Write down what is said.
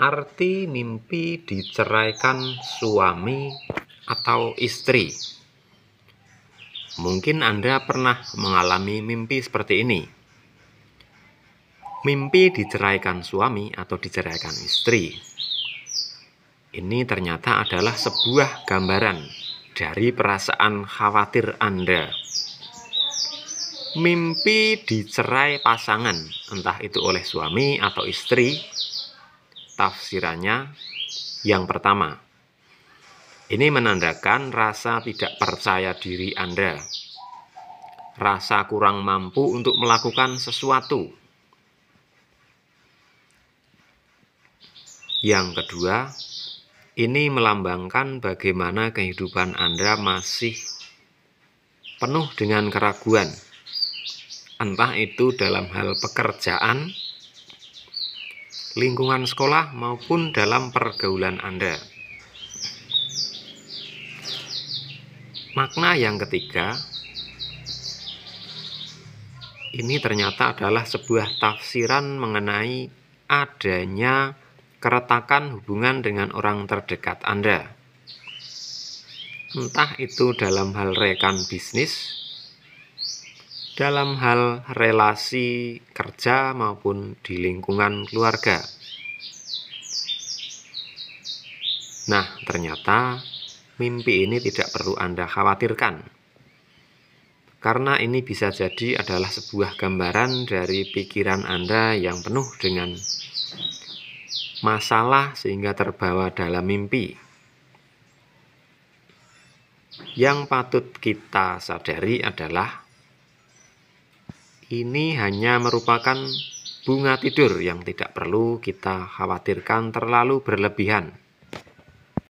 Arti mimpi diceraikan suami atau istri. Mungkin Anda pernah mengalami mimpi seperti ini. Mimpi diceraikan suami atau diceraikan istri. Ini ternyata adalah sebuah gambaran dari perasaan khawatir Anda. Mimpi dicerai pasangan, entah itu oleh suami atau istri, tafsirannya yang pertama. Ini menandakan rasa tidak percaya diri Anda. Rasa kurang mampu untuk melakukan sesuatu. Yang kedua, ini melambangkan bagaimana kehidupan Anda masih penuh dengan keraguan. Entah itu dalam hal pekerjaan, lingkungan sekolah maupun dalam pergaulan Anda. Makna yang ketiga ini ternyata adalah sebuah tafsiran mengenai adanya keretakan hubungan dengan orang terdekat Anda. Entah itu dalam hal rekan bisnis dalam hal relasi kerja maupun di lingkungan keluarga. Nah, ternyata mimpi ini tidak perlu Anda khawatirkan. Karena ini bisa jadi adalah sebuah gambaran dari pikiran Anda yang penuh dengan masalah sehingga terbawa dalam mimpi. Yang patut kita sadari adalah ini hanya merupakan bunga tidur yang tidak perlu kita khawatirkan terlalu berlebihan.